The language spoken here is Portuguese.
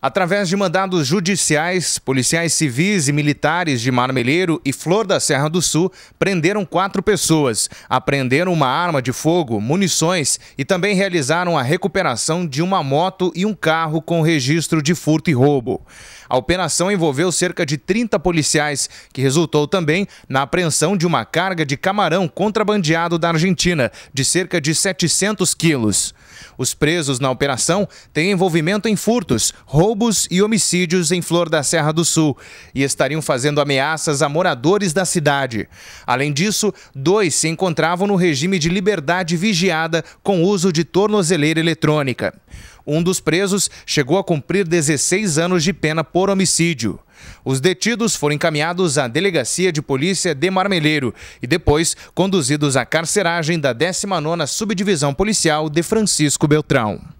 Através de mandados judiciais, policiais civis e militares de Marmeleiro e Flor da Serra do Sul prenderam quatro pessoas, apreenderam uma arma de fogo, munições e também realizaram a recuperação de uma moto e um carro com registro de furto e roubo. A operação envolveu cerca de 30 policiais, que resultou também na apreensão de uma carga de camarão contrabandeado da Argentina, de cerca de 700 quilos. Os presos na operação têm envolvimento em furtos, roubos roubos e homicídios em Flor da Serra do Sul e estariam fazendo ameaças a moradores da cidade. Além disso, dois se encontravam no regime de liberdade vigiada com uso de tornozeleira eletrônica. Um dos presos chegou a cumprir 16 anos de pena por homicídio. Os detidos foram encaminhados à Delegacia de Polícia de Marmeleiro e depois conduzidos à carceragem da 19ª Subdivisão Policial de Francisco Beltrão.